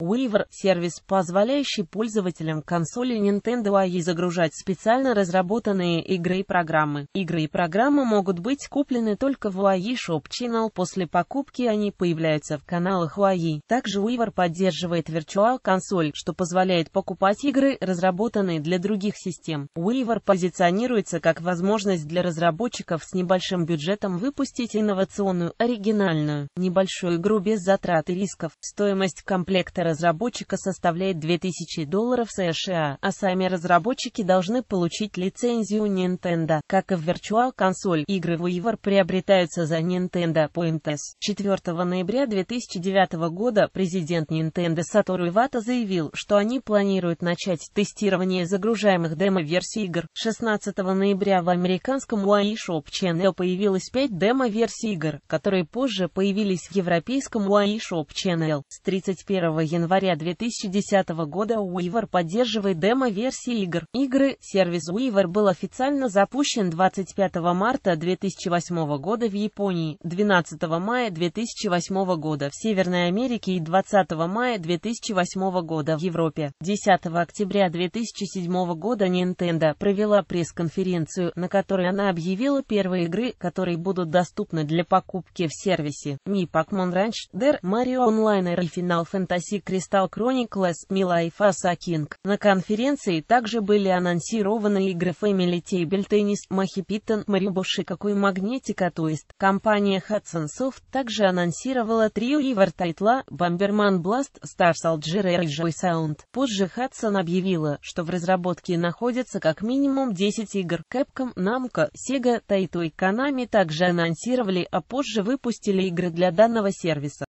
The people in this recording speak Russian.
Weaver – сервис, позволяющий пользователям консоли Nintendo AI e загружать специально разработанные игры и программы. Игры и программы могут быть куплены только в UI e Shop Channel, после покупки они появляются в каналах UI. E. Также Weaver поддерживает Virtual Console, что позволяет покупать игры, разработанные для других систем. Weaver позиционируется как возможность для разработчиков с небольшим бюджетом выпустить инновационную, оригинальную, небольшую игру без затрат и рисков. Стоимость комплекта разработчика составляет 2000 долларов США, а сами разработчики должны получить лицензию Nintendo. Как и в Virtual Console, игры WiiWare приобретаются за Nintendo Point S. 4 ноября 2009 года президент Nintendo Сатору Ивата заявил, что они планируют начать тестирование загружаемых демо-версий игр. 16 ноября в американском wii Shop Channel появилось 5 демо-версий игр, которые позже появились в европейском wii Shop Channel. С 31 января января 2010 года Weaver поддерживает демо-версии игр. Игры, сервис Weaver был официально запущен 25 марта 2008 года в Японии, 12 мая 2008 года в Северной Америке и 20 мая 2008 года в Европе. 10 октября 2007 года Nintendo провела пресс-конференцию, на которой она объявила первые игры, которые будут доступны для покупки в сервисе Mi Pokemon Ranch, Der Mario Online и Final Fantasy Crystal Chronicles Милайфа Сакинг. На конференции также были анонсированы игры Family Table Tennis, Махи Питтон, Марибуши Какой Магнетика, то есть компания Hudson Soft также анонсировала трио River Тайтла, Бомберман Бласт, Старс Algeria и Joy Sound. Позже Hudson объявила, что в разработке находятся как минимум 10 игр. Capcom, Namco, Sega, Taito и Konami также анонсировали, а позже выпустили игры для данного сервиса.